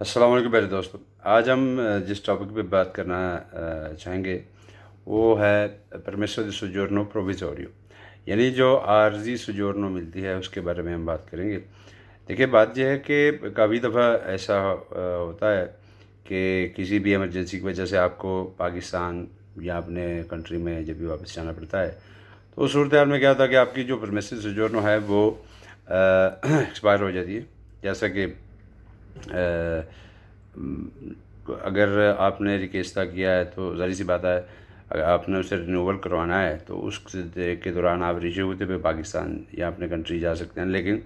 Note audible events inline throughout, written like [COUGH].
अस्सलाम वालेकुम प्यारे दोस्तों आज हम जिस टॉपिक पे बात करना चाहेंगे वो है परमेश्वर दी सुजोरनो प्रोविजोरियो यानी जो आर्जी सुजोरनो मिलती है उसके बारे में हम बात करेंगे देखिए बात यह है कि काफ़ी दफ़ा ऐसा होता है कि किसी भी इमरजेंसी की वजह से आपको पाकिस्तान या अपने कंट्री में जब भी वापस जाना पड़ता है तो उस सूरत में क्या होता है कि आपकी जो परमेश्वर सुजोरनो है वो एक्सपायर [CLEARS THROAT] हो जाती है जैसा कि अगर आपने रिकेस्ता किया है तो ज़ारी सी बात है अगर आपने उसे रिनूवल करवाना है तो उस के दौरान आप होते हुए पाकिस्तान या अपने कंट्री जा सकते हैं लेकिन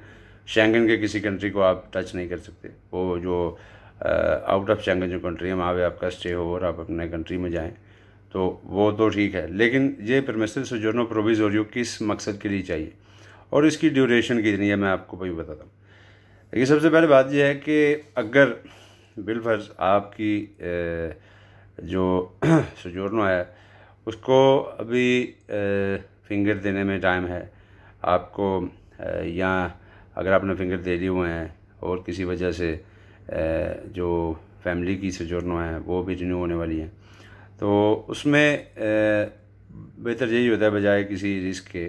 शेंगन के किसी कंट्री को आप टच नहीं कर सकते वो जो आउट ऑफ शेंगन जो कंट्री है वहाँ पर आपका स्टे हो और आप अपने कंट्री में जाएँ तो वो तो ठीक है लेकिन ये परमेसल सोजर्नो प्रोविजोरियो किस मकसद के लिए चाहिए और इसकी ड्यूरेशन कितनी है मैं आपको भी बताता हूँ देखिए सबसे पहले बात यह है कि अगर बिलफर्ज आपकी जो [CLEARS THROAT] सजोरनो है उसको अभी फिंगर देने में टाइम है आपको या अगर आपने फिंगर दे लिए हुए हैं और किसी वजह से जो फैमिली की सजोरनो है वो भी रिन्यू होने वाली है तो उसमें बेहतर यही होता है बजाय किसी रिस्क के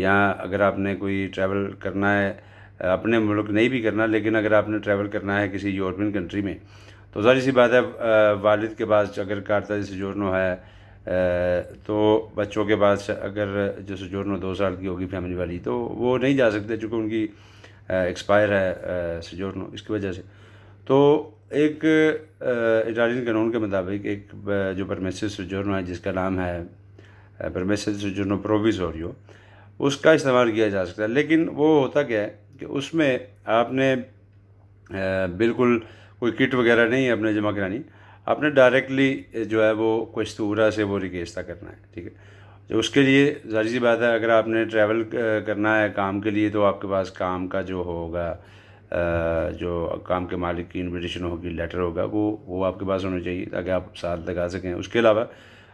या अगर आपने कोई ट्रैवल करना है अपने मुल्क नहीं भी करना लेकिन अगर आपने ट्रैवल करना है किसी यूरोपियन कंट्री में तो जारी सी बात है वालिद के पास अगर कारता सजोरनो है तो बच्चों के पास अगर जो सजोरनो दो साल की होगी फैमिली वाली तो वो नहीं जा सकते चूँकि उनकी एक्सपायर है सजोरनो इसकी वजह से तो एक इटालियन कानून के मुताबिक एक जो परमेसिव सजोरनो है जिसका नाम है परमेश सजोरनो प्रोविजोरियो उसका इस्तेमाल किया जा सकता है लेकिन वो होता क्या है कि उसमें आपने बिल्कुल कोई किट वगैरह नहीं आपने अपने जमा करानी आपने डायरेक्टली जो है वो कस्तूरा से वो रिकेस्ता करना है ठीक है तो उसके लिए जारी सी बात है अगर आपने ट्रैवल करना है काम के लिए तो आपके पास काम का जो होगा जो काम के मालिक की इन्विटेशन होगी लेटर होगा वो वो आपके पास होना चाहिए ताकि आप साथ लगा सकें उसके अलावा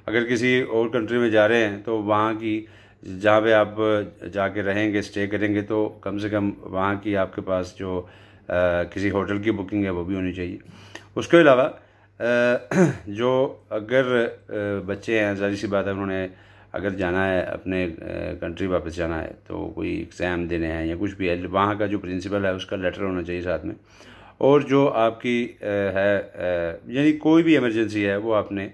अगर किसी और कंट्री में जा रहे हैं तो वहाँ की जहाँ पे आप जाके रहेंगे स्टे करेंगे तो कम से कम वहाँ की आपके पास जो आ, किसी होटल की बुकिंग है वो भी होनी चाहिए उसके अलावा [CLEARS THROAT] जो अगर बच्चे हैं जारी सी बात है उन्होंने अगर जाना है अपने कंट्री वापस जाना है तो कोई एग्ज़ाम देने हैं या कुछ भी है वहाँ का जो प्रिंसिपल है उसका लेटर होना चाहिए साथ में और जो आपकी है यानी कोई भी इमरजेंसी है वो आपने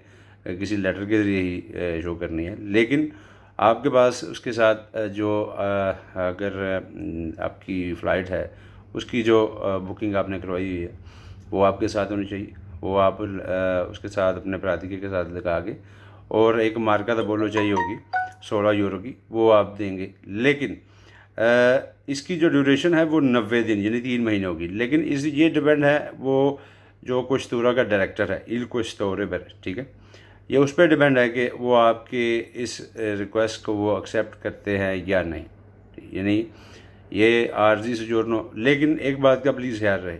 किसी लेटर के ज़रिए ही शो करनी है लेकिन आपके पास उसके साथ जो अगर आपकी फ़्लाइट है उसकी जो बुकिंग आपने करवाई हुई है वो आपके साथ होनी चाहिए वो आप उसके साथ अपने प्राधिके के साथ लगा के और एक मार्का तो बोलो चाहिए होगी सोलह यूरो की वो आप देंगे लेकिन इसकी जो ड्यूरेशन है वो नब्बे दिन यानी तीन महीने होगी लेकिन इस ये डिपेंड है वो जो कुश्तूरा का डायरेक्टर है इल कुश्तौरे पर ठीक है ये उस पर डिपेंड है कि वो आपके इस रिक्वेस्ट को वो एक्सेप्ट करते हैं या नहीं यानी ये आरजी से जोड़नो लेकिन एक बात का प्लीज़ ख्याल रहे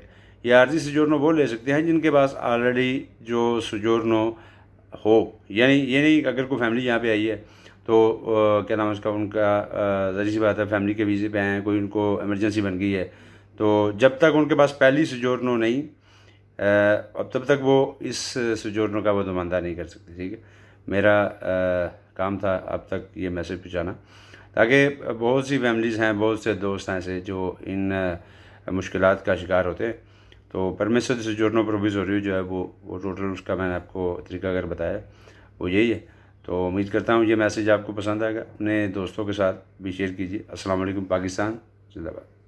ये आरजी से जोड़नो वो ले सकते हैं जिनके पास ऑलरेडी जो सुजोरनो हो यानी ये नहीं अगर कोई फैमिली यहाँ पे आई है तो आ, क्या नाम है उसका उनका जरिए सी बात है फैमिली के वीज़े पे हैं कोई उनको एमरजेंसी बन गई है तो जब तक उनके पास पहली सुजोरनो नहीं अब तब तक वो इस सुजोर्नो का वो दुमानदा नहीं कर सकती ठीक है मेरा आ, काम था अब तक ये मैसेज पहुँचाना ताकि बहुत सी फैमिलीज़ हैं बहुत से दोस्त हैं ऐसे जो इन मुश्किल का शिकार होते हैं तो परमेश्वर सुजोरनो प्रोविजोरियो जो है वो वो टोटल उसका मैंने आपको तरीका अगर बताया वो यही है तो उम्मीद करता हूँ ये मैसेज आपको पसंद आएगा अपने दोस्तों के साथ भी शेयर कीजिए असलम पाकिस्तान जिंदाबाद